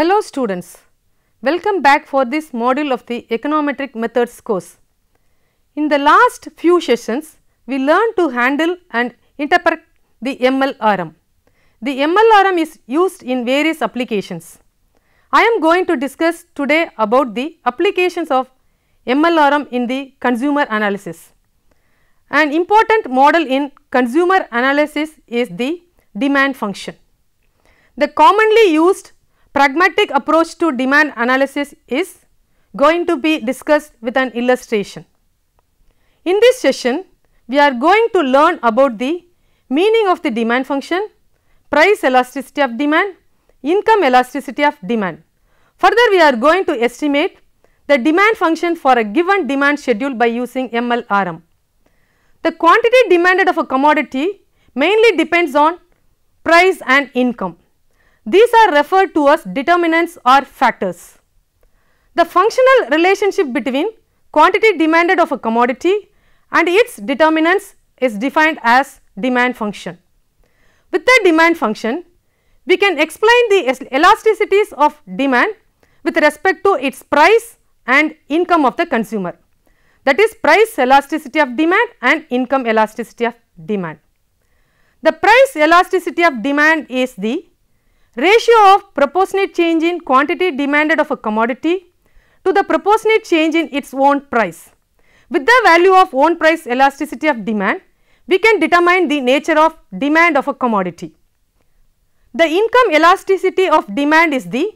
Hello students, welcome back for this module of the econometric methods course. In the last few sessions, we learned to handle and interpret the MLRM. The MLRM is used in various applications. I am going to discuss today about the applications of MLRM in the consumer analysis. An important model in consumer analysis is the demand function. The commonly used pragmatic approach to demand analysis is going to be discussed with an illustration. In this session, we are going to learn about the meaning of the demand function, price elasticity of demand, income elasticity of demand. Further, we are going to estimate the demand function for a given demand schedule by using MLRM. The quantity demanded of a commodity mainly depends on price and income. These are referred to as determinants or factors. The functional relationship between quantity demanded of a commodity and its determinants is defined as demand function. With the demand function, we can explain the elasticities of demand with respect to its price and income of the consumer. That is price elasticity of demand and income elasticity of demand. The price elasticity of demand is the ratio of proportionate change in quantity demanded of a commodity to the proportionate change in its own price. With the value of own price elasticity of demand, we can determine the nature of demand of a commodity. The income elasticity of demand is the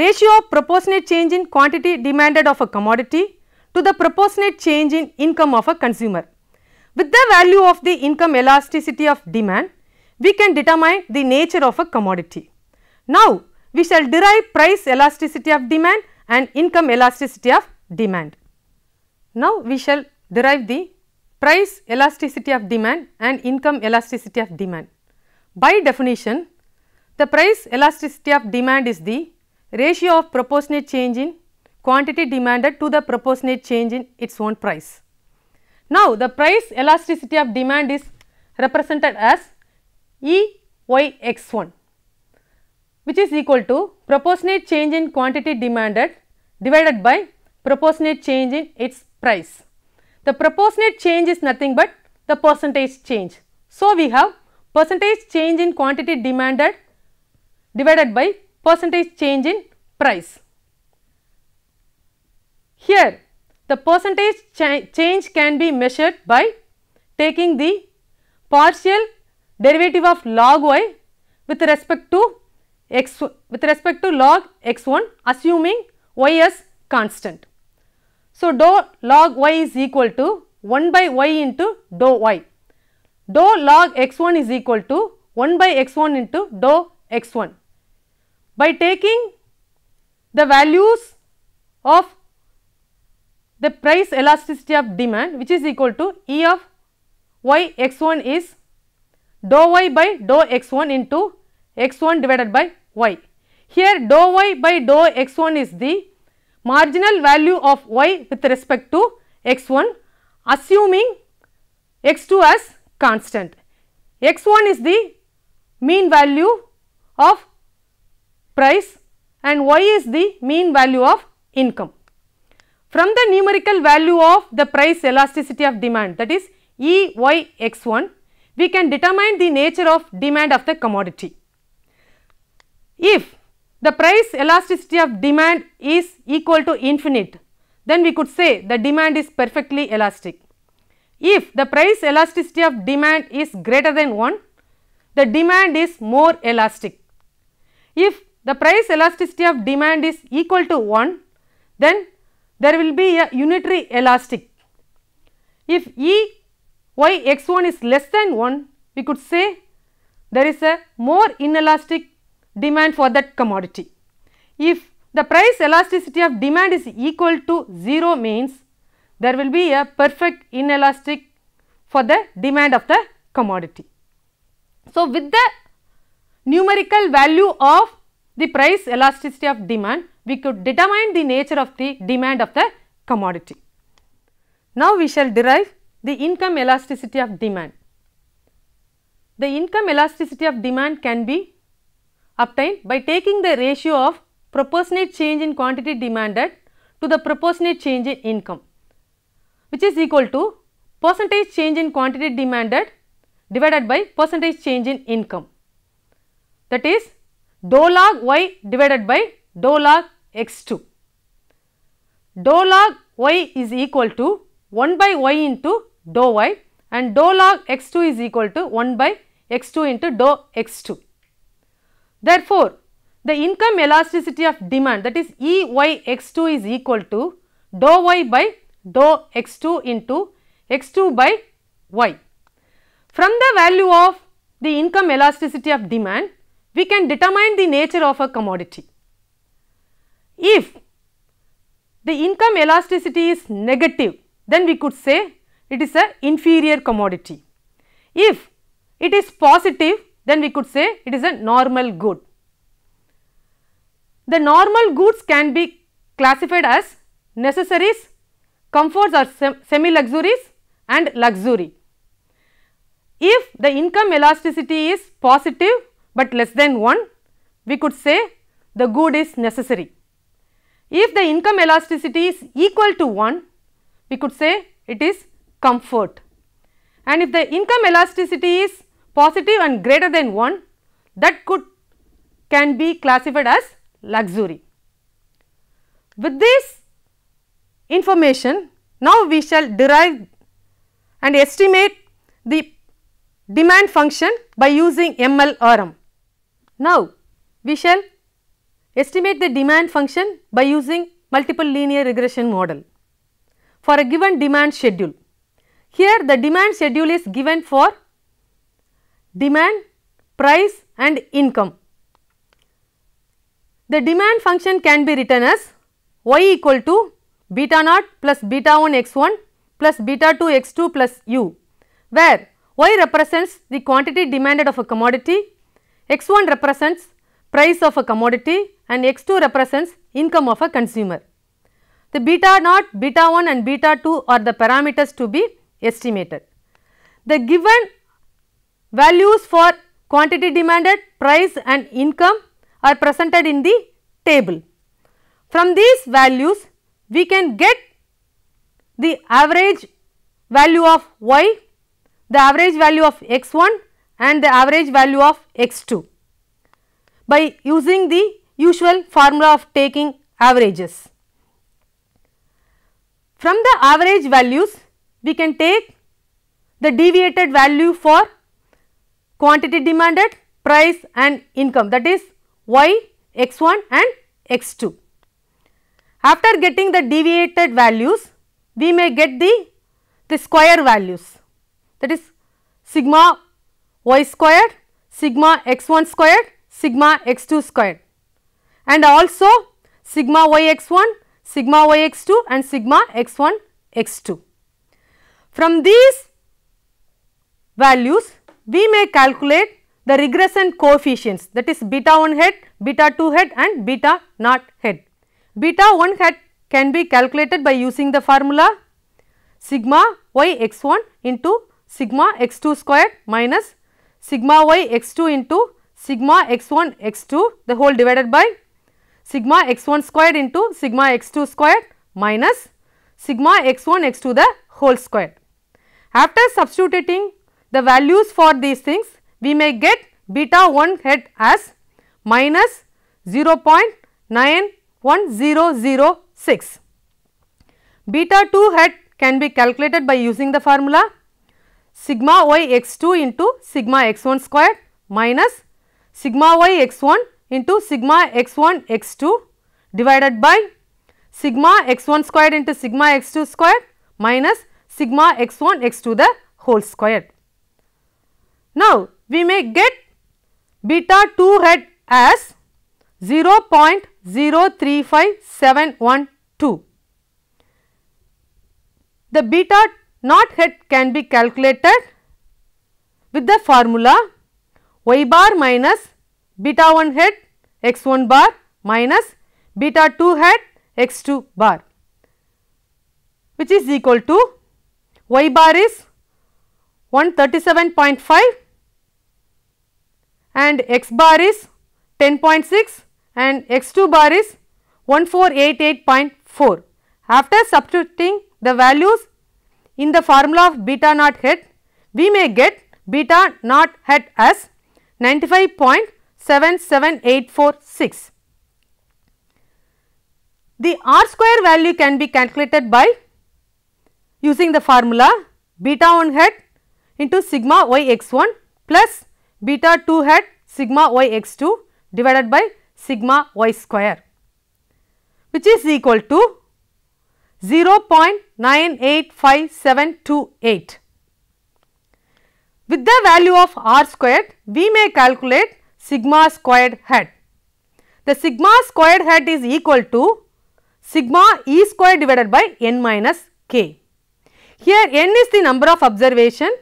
ratio of proportionate change in quantity demanded of a commodity to the proportionate change in income of a consumer. With the value of the income elasticity of demand, we can determine the nature of a commodity. Now, we shall derive price elasticity of demand and income elasticity of demand. Now, we shall derive the price elasticity of demand and income elasticity of demand. By definition, the price elasticity of demand is the ratio of proportionate change in quantity demanded to the proportionate change in its own price. Now, the price elasticity of demand is represented as E y x 1 which is equal to proportionate change in quantity demanded divided by proportionate change in its price. The proportionate change is nothing but the percentage change. So, we have percentage change in quantity demanded divided by percentage change in price. Here the percentage cha change can be measured by taking the partial derivative of log y with respect to x with respect to log x1 assuming y is constant. So, dou log y is equal to 1 by y into dou y. Dou log x1 is equal to 1 by x1 into dou x1. By taking the values of the price elasticity of demand which is equal to E of y x1 is dou y by dou x1 into x1 divided by y. Here dou y by dou x1 is the marginal value of y with respect to x1 assuming x2 as constant. x1 is the mean value of price and y is the mean value of income. From the numerical value of the price elasticity of demand that is E y x 1, we can determine the nature of demand of the commodity. If the price elasticity of demand is equal to infinite, then we could say the demand is perfectly elastic. If the price elasticity of demand is greater than 1, the demand is more elastic. If the price elasticity of demand is equal to 1, then there will be a unitary elastic. If E y x 1 is less than 1, we could say there is a more inelastic demand for that commodity. If the price elasticity of demand is equal to 0 means there will be a perfect inelastic for the demand of the commodity. So, with the numerical value of the price elasticity of demand, we could determine the nature of the demand of the commodity. Now, we shall derive the income elasticity of demand. The income elasticity of demand can be obtained by taking the ratio of proportionate change in quantity demanded to the proportionate change in income which is equal to percentage change in quantity demanded divided by percentage change in income that is dou log y divided by dou log x2. Dou log y is equal to 1 by y into dou y and dou log x2 is equal to 1 by x2 into dou x2. Therefore, the income elasticity of demand that is E y x 2 is equal to dou y by dou x 2 into x 2 by y. From the value of the income elasticity of demand, we can determine the nature of a commodity. If the income elasticity is negative, then we could say it is an inferior commodity. If it is positive, then we could say it is a normal good. The normal goods can be classified as necessaries, comforts or semi-luxuries and luxury. If the income elasticity is positive but less than 1, we could say the good is necessary. If the income elasticity is equal to 1, we could say it is comfort. And if the income elasticity is positive and greater than 1 that could can be classified as luxury. With this information now we shall derive and estimate the demand function by using MLRM. Now we shall estimate the demand function by using multiple linear regression model for a given demand schedule. Here the demand schedule is given for demand, price and income. The demand function can be written as y equal to beta naught plus beta 1 x 1 plus beta 2 x 2 plus u, where y represents the quantity demanded of a commodity, x 1 represents price of a commodity and x 2 represents income of a consumer. The beta naught, beta 1 and beta 2 are the parameters to be estimated. The given Values for quantity demanded, price and income are presented in the table. From these values, we can get the average value of y, the average value of x 1 and the average value of x 2 by using the usual formula of taking averages. From the average values, we can take the deviated value for quantity demanded, price and income that is y x 1 and x 2. After getting the deviated values, we may get the, the square values that is sigma y squared, sigma x 1 squared, sigma x 2 squared and also sigma y x 1, sigma y x 2 and sigma x 1 x 2. From these values we may calculate the regression coefficients that is beta 1 hat, beta 2 hat and beta naught hat. Beta 1 hat can be calculated by using the formula sigma y x 1 into sigma x 2 square minus sigma y x 2 into sigma x 1 x 2 the whole divided by sigma x 1 square into sigma x 2 square minus sigma x 1 x 2 the whole square. After substituting the values for these things we may get beta 1 hat as minus 0.91006. Beta 2 hat can be calculated by using the formula sigma y x 2 into sigma x 1 square minus sigma y x 1 into sigma x 1 x 2 divided by sigma x 1 square into sigma x 2 square minus sigma x 1 x 2 the whole square. Now, we may get beta 2 hat as 0.035712. The beta naught hat can be calculated with the formula y bar minus beta 1 hat x 1 bar minus beta 2 hat x 2 bar which is equal to y bar is 137.5 and x bar is 10.6 and x 2 bar is 1488.4. After substituting the values in the formula of beta naught hat, we may get beta naught hat as 95.77846. The r square value can be calculated by using the formula beta 1 hat into sigma y x 1 plus beta 2 hat sigma y x 2 divided by sigma y square which is equal to 0.985728. With the value of r squared, we may calculate sigma squared hat. The sigma squared hat is equal to sigma e square divided by n minus k. Here n is the number of observation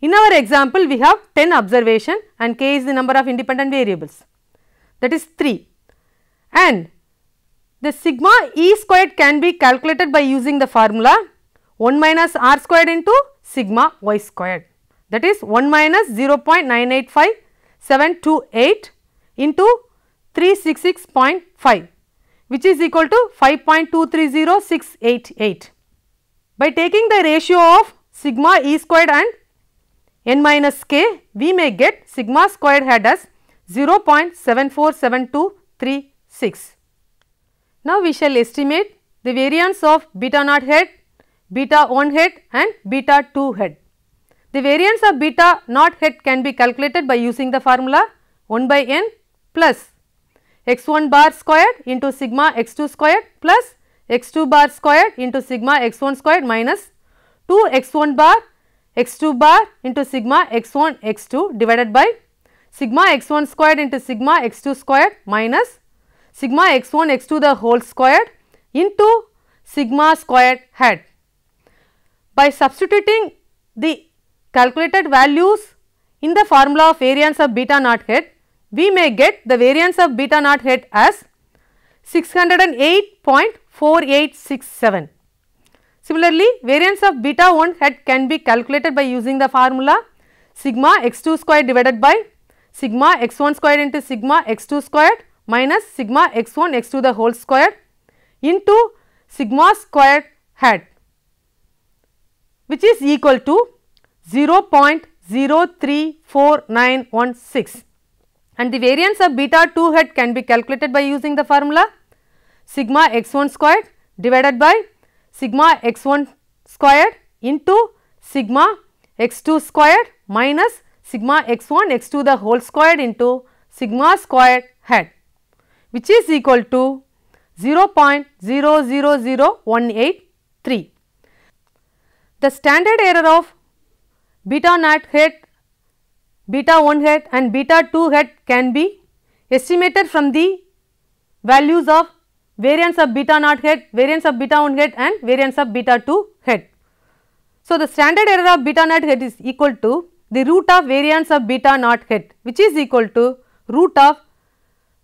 in our example, we have 10 observation and k is the number of independent variables that is 3 and the sigma E squared can be calculated by using the formula 1 minus r squared into sigma y squared that is 1 minus 0.985728 into 366.5 which is equal to 5.230688. By taking the ratio of sigma E squared and n minus k we may get sigma squared hat as 0.747236. Now we shall estimate the variance of beta naught head, beta 1 head and beta 2 head. The variance of beta naught head can be calculated by using the formula 1 by n plus x 1 bar squared into sigma x 2 squared plus x 2 bar squared into sigma x 1 squared minus 2 x 1 bar x2 bar into sigma x1 x2 divided by sigma x1 squared into sigma x2 squared minus sigma x1 x2 the whole squared into sigma squared hat. By substituting the calculated values in the formula of variance of beta naught hat, we may get the variance of beta naught hat as 608.4867. Similarly, variance of beta 1 hat can be calculated by using the formula sigma x2 square divided by sigma x1 square into sigma x2 squared minus sigma x1 x2 the whole square into sigma square hat which is equal to 0.034916 and the variance of beta 2 hat can be calculated by using the formula sigma x1 squared divided by sigma x1 squared into sigma x2 squared minus sigma x1 x2 the whole squared into sigma squared head which is equal to 0.000183. The standard error of beta naught head, beta 1 head and beta 2 head can be estimated from the values of variance of beta naught hat, variance of beta 1 hat and variance of beta 2 hat. So, the standard error of beta naught hat is equal to the root of variance of beta naught hat which is equal to root of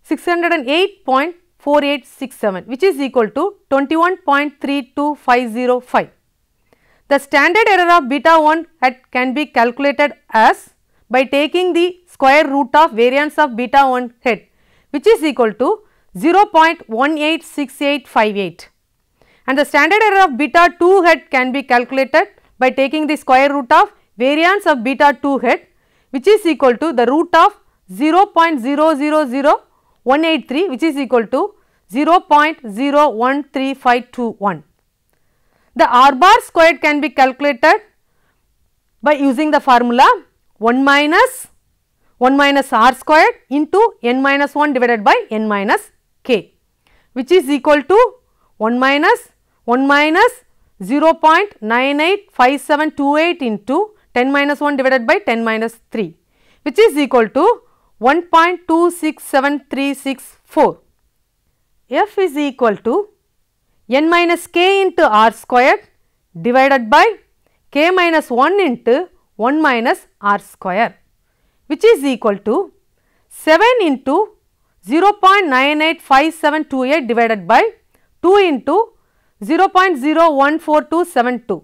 608.4867 which is equal to 21.32505. The standard error of beta 1 head can be calculated as by taking the square root of variance of beta 1 hat which is equal to 0.186858 and the standard error of beta 2 hat can be calculated by taking the square root of variance of beta 2 hat which is equal to the root of 0.000183 which is equal to 0.013521. The r bar squared can be calculated by using the formula 1 minus 1 minus r squared into n minus 1 divided by n minus k which is equal to 1 minus 1 minus 0.985728 into 10 minus 1 divided by 10 minus 3 which is equal to 1.267364. F is equal to n minus k into r squared divided by k minus 1 into 1 minus r square which is equal to 7 into 0.985728 divided by 2 into 0.014272.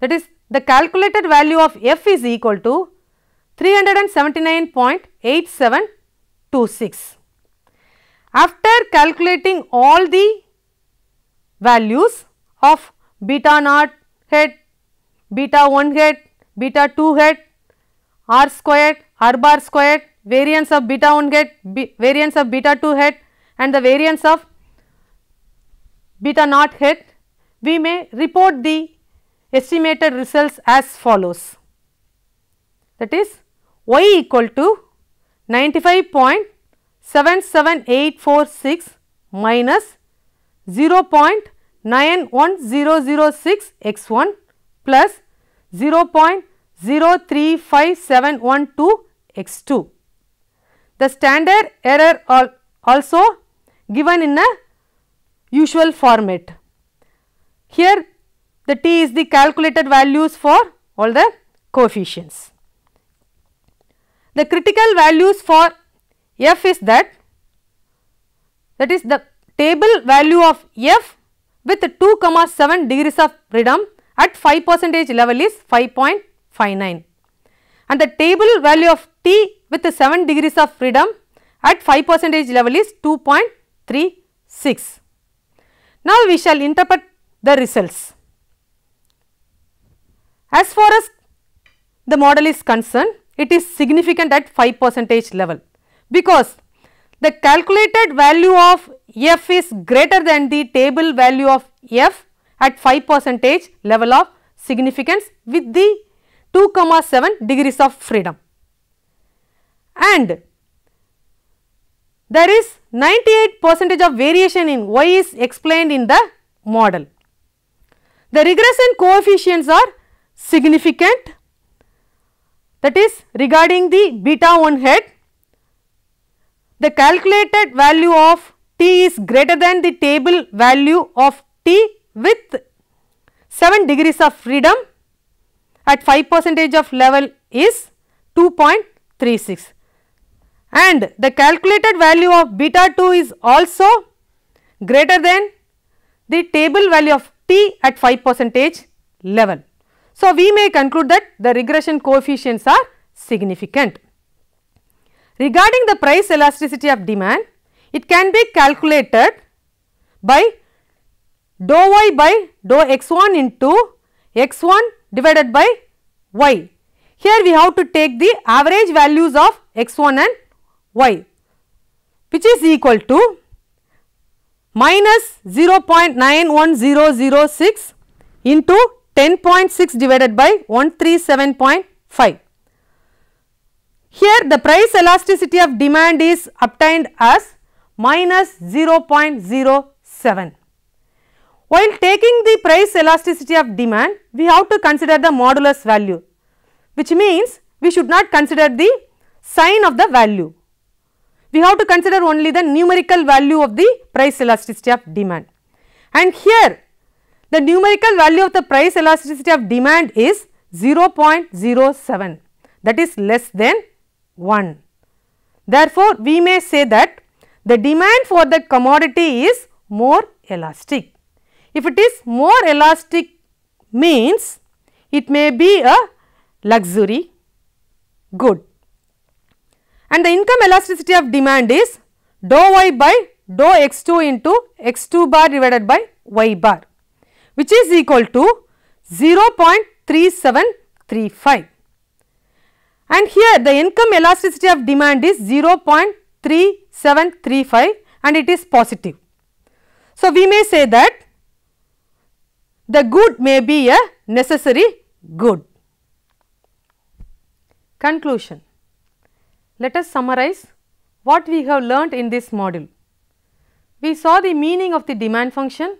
that is the calculated value of f is equal to 379.8726. After calculating all the values of beta naught head, beta 1 head, beta 2 head, r squared, r bar squared variance of beta 1 hat, variance of beta 2 hat and the variance of beta naught hat, we may report the estimated results as follows. That is y equal to 95.77846 minus 0.91006 x 1 plus 0.035712 x 2. The standard error also given in a usual format. Here the t is the calculated values for all the coefficients. The critical values for f is that that is the table value of f with 2 comma 7 degrees of freedom at 5 percentage level is 5.59 and the table value of t with 7 degrees of freedom at 5 percentage level is 2.36. Now, we shall interpret the results. As far as the model is concerned, it is significant at 5 percentage level because the calculated value of f is greater than the table value of f at 5 percentage level of significance with the 2 comma 7 degrees of freedom and there is 98 percentage of variation in y is explained in the model. The regression coefficients are significant that is regarding the beta 1 head the calculated value of t is greater than the table value of t with 7 degrees of freedom at 5 percentage of level is 2.36 and the calculated value of beta 2 is also greater than the table value of t at 5 percentage level. So, we may conclude that the regression coefficients are significant. Regarding the price elasticity of demand, it can be calculated by dou y by dou x 1 into x 1 divided by y. Here we have to take the average values of x1 and y which is equal to minus 0.91006 into 10.6 divided by 137.5. Here the price elasticity of demand is obtained as minus 0.07. While taking the price elasticity of demand, we have to consider the modulus value which means we should not consider the sign of the value. We have to consider only the numerical value of the price elasticity of demand. And here the numerical value of the price elasticity of demand is 0.07 that is less than 1. Therefore, we may say that the demand for the commodity is more elastic. If it is more elastic means it may be a luxury good. And the income elasticity of demand is dou y by dou x 2 into x 2 bar divided by y bar which is equal to 0.3735 and here the income elasticity of demand is 0.3735 and it is positive. So, we may say that the good may be a necessary good. Conclusion Let us summarize what we have learnt in this module. We saw the meaning of the demand function,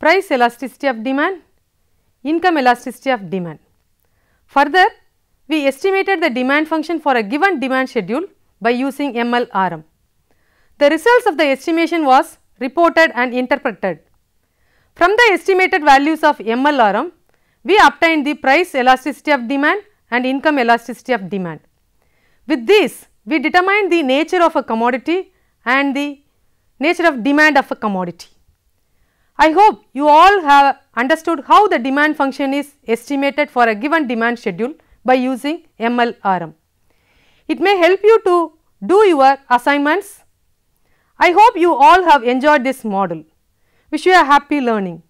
price elasticity of demand, income elasticity of demand. Further, we estimated the demand function for a given demand schedule by using MLRM. The results of the estimation was reported and interpreted from the estimated values of MLRM, we obtained the price elasticity of demand and income elasticity of demand. With this, we determine the nature of a commodity and the nature of demand of a commodity. I hope you all have understood how the demand function is estimated for a given demand schedule by using MLRM. It may help you to do your assignments. I hope you all have enjoyed this model. Wish you a happy learning.